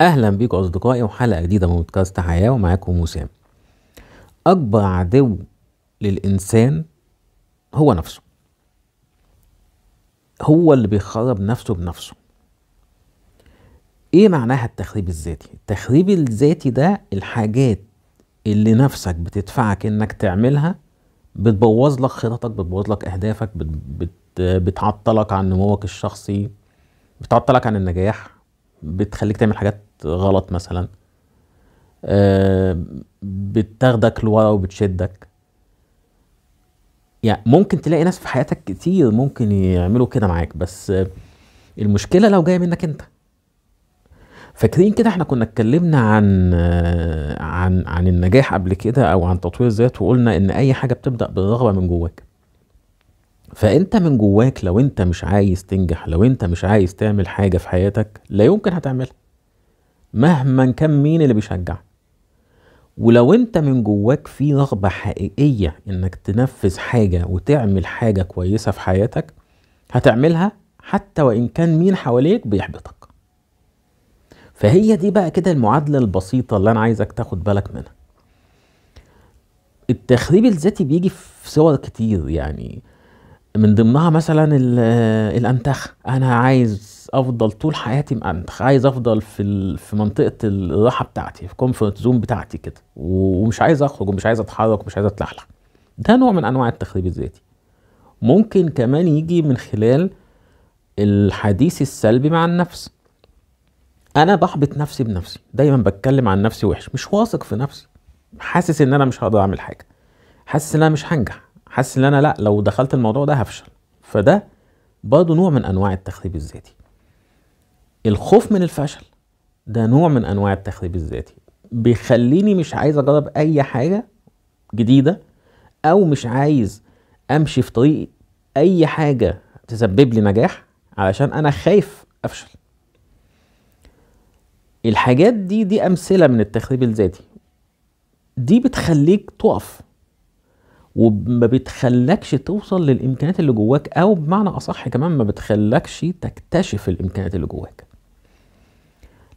اهلا بيكم اصدقائي وحلقه جديده من بودكاست حياه ومعاكم وسام اكبر عدو للانسان هو نفسه هو اللي بيخرب نفسه بنفسه ايه معناها التخريب الذاتي التخريب الذاتي ده الحاجات اللي نفسك بتدفعك انك تعملها بتبوظ لك خططك بتبوظ لك اهدافك بت... بت... بتعطلك عن نموك الشخصي بتعطلك عن النجاح بتخليك تعمل حاجات غلط مثلا آه، بتاخدك لورا وبتشدك يعني ممكن تلاقي ناس في حياتك كتير ممكن يعملوا كده معاك بس المشكله لو جايه منك انت فاكرين كده احنا كنا اتكلمنا عن آه، عن عن النجاح قبل كده او عن تطوير الذات وقلنا ان اي حاجه بتبدا بالرغبه من جواك فانت من جواك لو انت مش عايز تنجح لو انت مش عايز تعمل حاجه في حياتك لا يمكن هتعملها مهما كان مين اللي بيشجعك ولو انت من جواك في رغبه حقيقيه انك تنفذ حاجه وتعمل حاجه كويسه في حياتك هتعملها حتى وان كان مين حواليك بيحبطك فهي دي بقى كده المعادله البسيطه اللي انا عايزك تاخد بالك منها التخريب الذاتي بيجي في صور كتير يعني من ضمنها مثلا الانتخ انا عايز افضل طول حياتي مأنتخ عايز افضل في في منطقه الراحه بتاعتي في كومفورت زون بتاعتي كده ومش عايز اخرج ومش عايز اتحرك ومش عايز اتلحلح ده نوع من انواع التخريب الذاتي ممكن كمان يجي من خلال الحديث السلبي مع النفس انا بحبط نفسي بنفسي دايما بتكلم عن نفسي وحش مش واثق في نفسي حاسس ان انا مش هقدر اعمل حاجه حاسس ان انا مش هنجح حاسس ان انا لا لو دخلت الموضوع ده هفشل فده برضه نوع من انواع التخريب الذاتي الخوف من الفشل ده نوع من انواع التخريب الذاتي بيخليني مش عايز اجرب اي حاجه جديده او مش عايز امشي في طريق اي حاجه تسبب لي نجاح علشان انا خايف افشل الحاجات دي دي امثله من التخريب الذاتي دي بتخليك تقف وما بتخلكش توصل للامكانيات اللي جواك او بمعنى اصح كمان ما بتخلكش تكتشف الامكانيات اللي جواك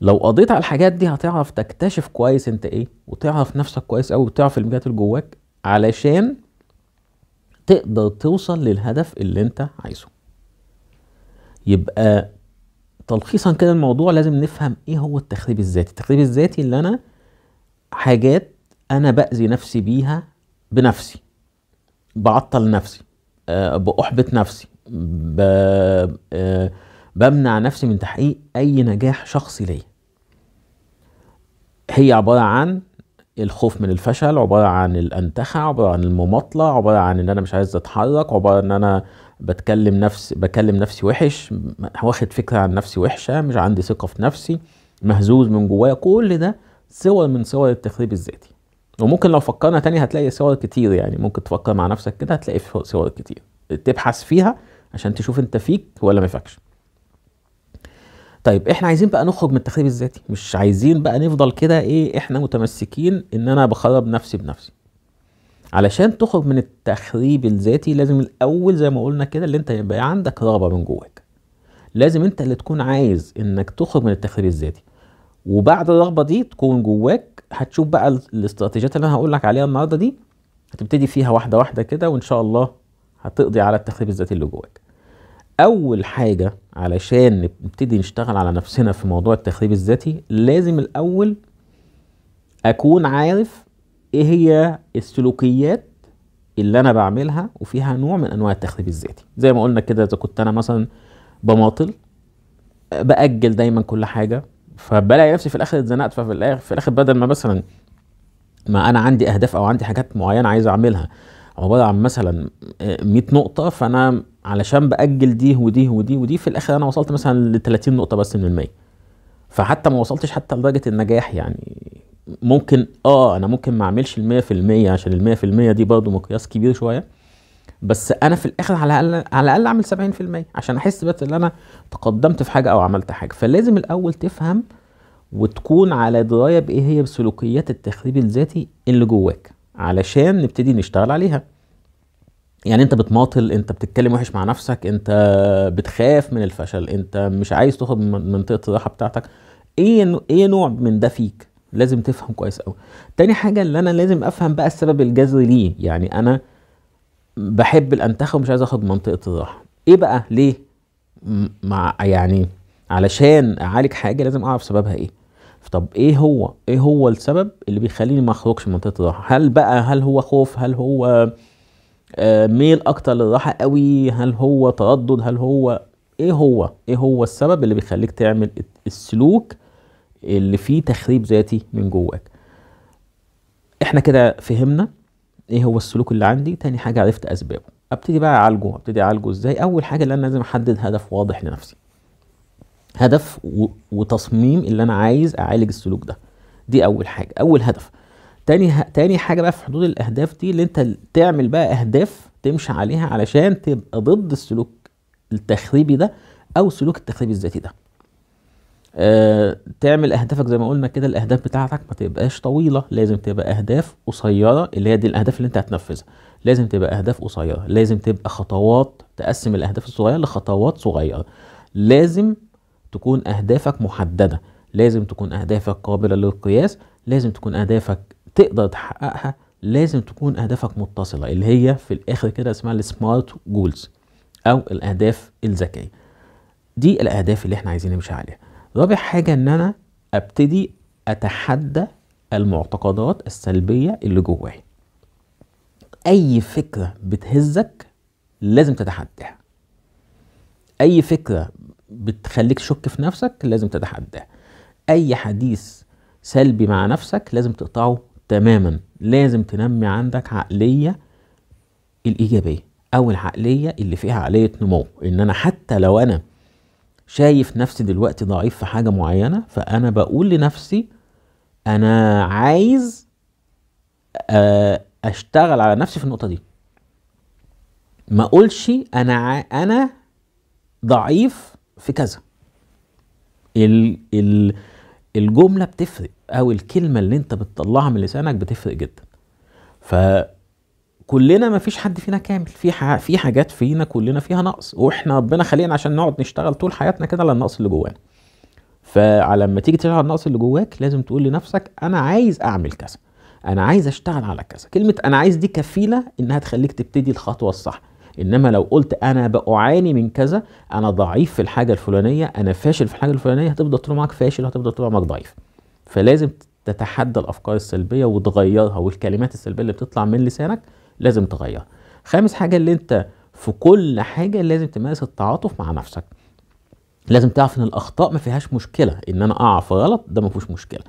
لو قضيت على الحاجات دي هتعرف تكتشف كويس انت ايه وتعرف نفسك كويس قوي وتعرف الامكانيات اللي جواك علشان تقدر توصل للهدف اللي انت عايزه يبقى تلخيصا كده الموضوع لازم نفهم ايه هو التخريب الذاتي التخريب الذاتي اللي انا حاجات انا باذي نفسي بيها بنفسي بعطل نفسي آه، بأحبط نفسي آه، بمنع نفسي من تحقيق أي نجاح شخصي ليا هي عبارة عن الخوف من الفشل عبارة عن الانتخاء عبارة عن المماطلة عبارة عن إن أنا مش عايز أتحرك عبارة إن أنا بتكلم نفسي بكلم نفسي وحش واخد فكرة عن نفسي وحشة مش عندي ثقة في نفسي مهزوز من جوايا كل ده صور من صور التخريب الذاتي وممكن لو فكرنا تاني هتلاقي صور كتير يعني ممكن تفكر مع نفسك كده هتلاقي صور كتير تبحث فيها عشان تشوف انت فيك ولا ما فيكش طيب احنا عايزين بقى نخرج من التخريب الذاتي مش عايزين بقى نفضل كده ايه احنا متمسكين ان انا بخرب نفسي بنفسي علشان تخرج من التخريب الذاتي لازم الاول زي ما قلنا كده اللي انت يبقى عندك رغبه من جواك لازم انت اللي تكون عايز انك تخرج من التخريب الذاتي وبعد الرغبه دي تكون جواك هتشوف بقى الاستراتيجيات اللي انا هقول لك عليها النهارده دي هتبتدي فيها واحده واحده كده وان شاء الله هتقضي على التخريب الذاتي اللي جواك اول حاجه علشان نبتدي نشتغل على نفسنا في موضوع التخريب الذاتي لازم الاول اكون عارف ايه هي السلوكيات اللي انا بعملها وفيها نوع من انواع التخريب الذاتي زي ما قلنا كده اذا كنت انا مثلا بماطل باجل دايما كل حاجه فبلاقي نفسي في الاخر اتزنقت ففي الاخر في الاخر بدل ما مثلا ما انا عندي اهداف او عندي حاجات معينه عايز اعملها عباره عن مثلا 100 آه، نقطه فانا علشان باجل دي ودي ودي ودي في الاخر انا وصلت مثلا ل 30 نقطه بس من المية فحتى ما وصلتش حتى لدرجه النجاح يعني ممكن اه انا ممكن ما اعملش ال 100% عشان ال 100% دي برضه مقياس كبير شويه بس انا في الاخر على الاقل على الاقل اعمل 70% عشان احس بس ان انا تقدمت في حاجه او عملت حاجه فلازم الاول تفهم وتكون على درايه بايه هي سلوكيات التخريب الذاتي اللي جواك علشان نبتدي نشتغل عليها يعني انت بتماطل انت بتتكلم وحش مع نفسك انت بتخاف من الفشل انت مش عايز تخرج من منطقه الراحه بتاعتك ايه ايه نوع من ده فيك لازم تفهم كويس قوي تاني حاجه اللي انا لازم افهم بقى السبب الجذري ليه يعني انا بحب الانتخه ومش عايز اخد منطقه الراحه ايه بقى ليه مع يعني علشان اعالج حاجه لازم اعرف سببها ايه طب ايه هو ايه هو السبب اللي بيخليني ما اخرجش من منطقه الراحه هل بقى هل هو خوف هل هو آه، ميل اكتر للراحه قوي هل هو تردد هل هو ايه هو ايه هو السبب اللي بيخليك تعمل السلوك اللي فيه تخريب ذاتي من جواك احنا كده فهمنا ايه هو السلوك اللي عندي تاني حاجه عرفت اسبابه ابتدي بقى اعالجه ابتدي اعالجه ازاي اول حاجه اللي انا لازم احدد هدف واضح لنفسي هدف و... وتصميم اللي انا عايز اعالج السلوك ده دي اول حاجه اول هدف تاني ه... تاني حاجه بقى في حدود الاهداف دي اللي انت تعمل بقى اهداف تمشي عليها علشان تبقى ضد السلوك التخريبي ده او سلوك التخريب الذاتي ده آه، تعمل اهدافك زي ما قلنا كده الاهداف بتاعتك ما تبقاش طويله لازم تبقى اهداف قصيره اللي هي دي الاهداف اللي انت هتنفذها لازم تبقى اهداف قصيره لازم تبقى خطوات تقسم الاهداف الصغيره لخطوات صغيره لازم تكون اهدافك محدده لازم تكون اهدافك قابله للقياس لازم تكون اهدافك تقدر تحققها لازم تكون اهدافك متصله اللي هي في الاخر كده اسمها السمارت جولز او الاهداف الذكيه دي الاهداف اللي احنا عايزين نمشي عليها رابع حاجه ان انا ابتدي اتحدى المعتقدات السلبيه اللي جوايا اي فكره بتهزك لازم تتحداها اي فكره بتخليك تشك في نفسك لازم تتحداها اي حديث سلبي مع نفسك لازم تقطعه تماما لازم تنمي عندك عقليه الايجابيه او العقليه اللي فيها عقليه نمو ان انا حتى لو انا شايف نفسي دلوقتي ضعيف في حاجه معينه فانا بقول لنفسي انا عايز آه، اشتغل على نفسي في النقطه دي ما اقولش انا ع... انا ضعيف في كذا ال... ال... الجمله بتفرق او الكلمه اللي انت بتطلعها من لسانك بتفرق جدا ف كلنا ما فيش حد فينا كامل في في حاجات فينا كلنا فيها نقص واحنا ربنا خلينا عشان نقعد نشتغل طول حياتنا كده على النقص اللي جوانا فعلى لما تيجي تشتغل على النقص اللي جواك لازم تقول لنفسك انا عايز اعمل كذا انا عايز اشتغل على كذا كلمه انا عايز دي كفيله انها تخليك تبتدي الخطوه الصح انما لو قلت انا بعاني من كذا انا ضعيف في الحاجه الفلانيه انا فاشل في الحاجه الفلانيه هتفضل طول عمرك فاشل وهتفضل طول عمرك ضعيف فلازم تتحدى الافكار السلبيه وتغيرها والكلمات السلبيه اللي بتطلع من لسانك لازم تغير خامس حاجه اللي انت في كل حاجه لازم تمارس التعاطف مع نفسك لازم تعرف ان الاخطاء ما فيهاش مشكله ان انا اقع في غلط ده ما فيهوش مشكله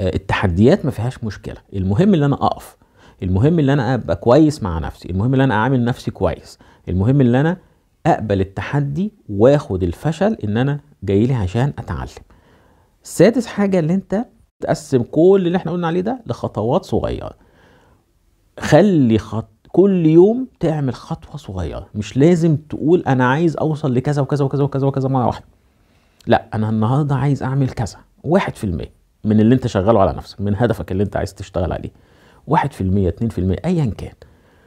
آه، التحديات ما فيهاش مشكله المهم ان انا اقف المهم ان انا ابقى كويس مع نفسي المهم ان انا اعامل نفسي كويس المهم ان انا اقبل التحدي واخد الفشل ان انا جاي لي عشان اتعلم سادس حاجه اللي انت تقسم كل اللي احنا قلنا عليه ده لخطوات صغيره خلي خط كل يوم تعمل خطوه صغيره مش لازم تقول انا عايز اوصل لكذا وكذا وكذا وكذا وكذا مره واحده لا انا النهارده عايز اعمل كذا 1% من اللي انت شغاله على نفسك من هدفك اللي انت عايز تشتغل عليه 1% 2% ايا كان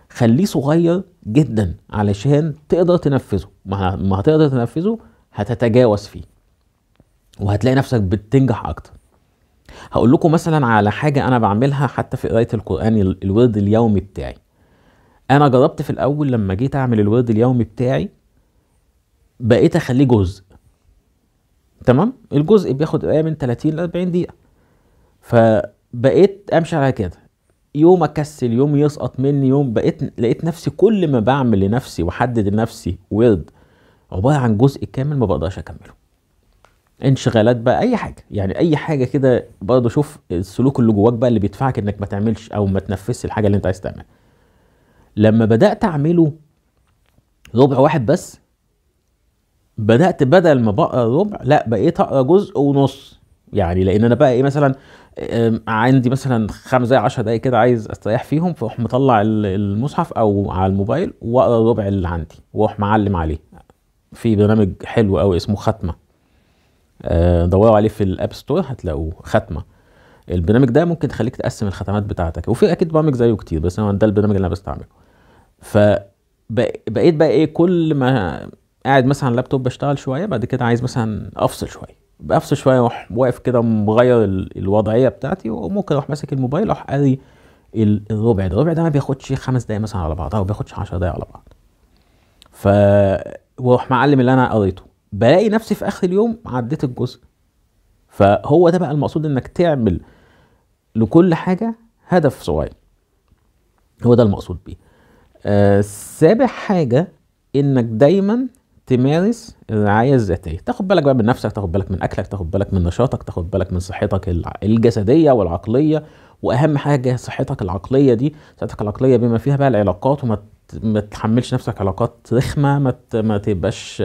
خليه صغير جدا علشان تقدر تنفذه ما هتقدر تنفذه هتتجاوز فيه وهتلاقي نفسك بتنجح اكتر هقول لكم مثلا على حاجه انا بعملها حتى في قرايه القران الورد اليومي بتاعي انا جربت في الاول لما جيت اعمل الورد اليومي بتاعي بقيت اخليه جزء تمام الجزء بياخد قرايه من 30 ل 40 دقيقه فبقيت امشي على كده يوم اكسل يوم يسقط مني يوم بقيت لقيت نفسي كل ما بعمل لنفسي واحدد لنفسي ورد عباره عن جزء كامل ما بقدرش اكمله انشغالات بقى اي حاجه يعني اي حاجه كده برضه شوف السلوك اللي جواك بقى اللي بيدفعك انك ما تعملش او ما تنفذش الحاجه اللي انت عايز تعملها لما بدات اعمله ربع واحد بس بدات بدل ما بقرا ربع لا بقيت اقرا جزء ونص يعني لان انا بقى ايه مثلا عندي مثلا خمس دقايق 10 دقايق كده عايز استريح فيهم فاروح مطلع المصحف او على الموبايل واقرا الربع اللي عندي واروح معلم عليه في برنامج حلو قوي اسمه ختمه آه، دوروا عليه في الاب ستور هتلاقوه ختمه البرنامج ده ممكن تخليك تقسم الختمات بتاعتك وفي اكيد برامج زيه كتير بس ده البرنامج اللي انا بستعمله فبقيت بقى ايه كل ما قاعد مثلا على اللابتوب بشتغل شويه بعد كده عايز مثلا افصل شويه بفصل شويه اروح واقف كده مغير الوضعيه بتاعتي وممكن اروح ماسك الموبايل اروح قاري الربع ده الربع ده ما بياخدش خمس دقايق مثلا على بعض او بياخدش 10 دقايق على بعض ف واروح معلم اللي انا قريته بلاقي نفسي في اخر اليوم عديت الجزء فهو ده بقى المقصود انك تعمل لكل حاجه هدف صغير هو ده المقصود بيه آه سابع حاجه انك دايما تمارس الرعايه الذاتيه تاخد بالك بقى من نفسك تاخد بالك من اكلك تاخد بالك من نشاطك تاخد بالك من صحتك الجسديه والعقليه واهم حاجه صحتك العقليه دي صحتك العقليه بما فيها بقى العلاقات وما ما تحملش نفسك علاقات رخمه ما ما تبقاش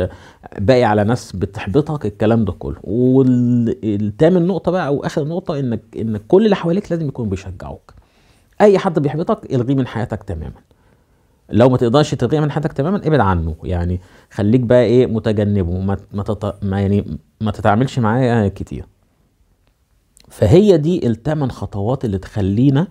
باقي على ناس بتحبطك الكلام ده كله والتامن نقطه بقى او اخر نقطه انك ان كل اللي حواليك لازم يكونوا بيشجعوك اي حد بيحبطك الغيه من حياتك تماما لو ما تقدرش تلغيه من حياتك تماما ابعد عنه يعني خليك بقى ايه متجنبه ما ما, تط... ما يعني ما تتعاملش معاه كتير فهي دي الثمان خطوات اللي تخلينا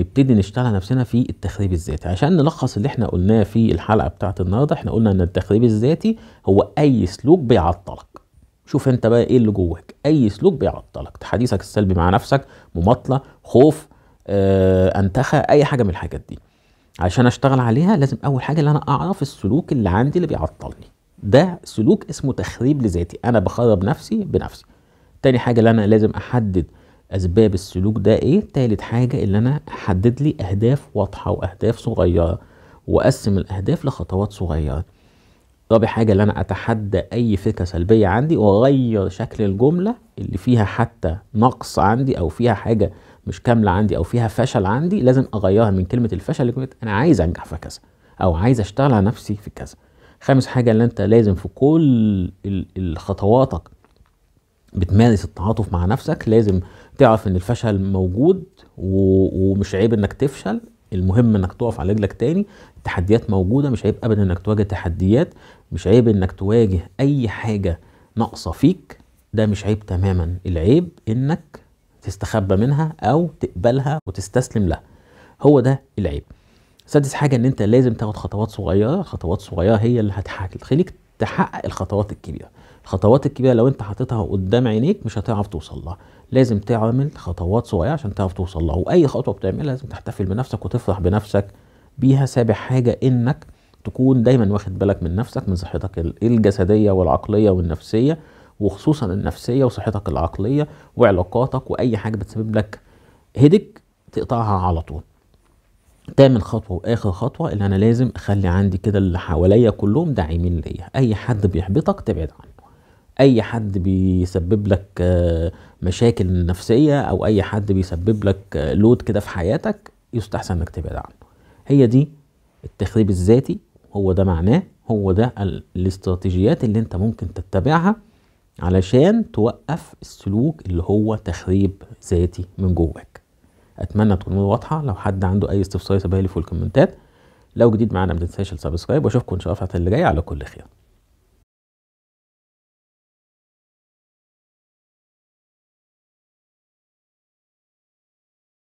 نبتدي نشتغل على نفسنا في التخريب الذاتي عشان نلخص اللي احنا قلناه في الحلقه بتاعه النهارده احنا قلنا ان التخريب الذاتي هو اي سلوك بيعطلك شوف انت بقى ايه اللي جواك اي سلوك بيعطلك تحديثك السلبي مع نفسك مماطله خوف آه، انتخى اي حاجه من الحاجات دي عشان اشتغل عليها لازم اول حاجه ان انا اعرف السلوك اللي عندي اللي بيعطلني ده سلوك اسمه تخريب لذاتي انا بخرب نفسي بنفسي تاني حاجه اللي انا لازم احدد اسباب السلوك ده ايه تالت حاجه اللي انا احدد لي اهداف واضحه واهداف صغيره واقسم الاهداف لخطوات صغيره رابع حاجه اللي انا اتحدى اي فكره سلبيه عندي واغير شكل الجمله اللي فيها حتى نقص عندي او فيها حاجه مش كامله عندي او فيها فشل عندي لازم اغيرها من كلمه الفشل لكلمه انا عايز انجح في كذا او عايز اشتغل على نفسي في كذا خامس حاجه اللي انت لازم في كل خطواتك بتمارس التعاطف مع نفسك لازم تعرف ان الفشل موجود ومش عيب انك تفشل المهم انك تقف على رجلك تاني التحديات موجوده مش عيب ابدا انك تواجه تحديات مش عيب انك تواجه اي حاجه ناقصه فيك ده مش عيب تماما العيب انك تستخبى منها او تقبلها وتستسلم لها هو ده العيب سادس حاجه ان انت لازم تاخد خطوات صغيره خطوات صغيره هي اللي هتخليك تحقق الخطوات الكبيره الخطوات الكبيره لو انت حاططها قدام عينيك مش هتعرف توصل لها لازم تعمل خطوات صغيره عشان تعرف توصل لها واي خطوه بتعملها لازم تحتفل بنفسك وتفرح بنفسك بيها سابع حاجه انك تكون دايما واخد بالك من نفسك من صحتك الجسديه والعقليه والنفسيه وخصوصا النفسيه وصحتك العقليه وعلاقاتك واي حاجه بتسبب لك هدك تقطعها على طول تامن خطوه واخر خطوه اللي انا لازم اخلي عندي كده اللي حواليا كلهم داعمين ليا اي حد بيحبطك تبعد عنه اي حد بيسبب لك آه، مشاكل نفسيه او اي حد بيسبب لك آه، لود كده في حياتك يستحسن انك تبعد عنه هي دي التخريب الذاتي هو ده معناه هو ده الاستراتيجيات اللي انت ممكن تتبعها علشان توقف السلوك اللي هو تخريب ذاتي من جواك اتمنى تكون واضحه لو حد عنده اي استفسار يسيبها لي في الكومنتات لو جديد معانا ما تنساش السبسكرايب واشوفكم ان شاء الله في اللي جاي على كل خير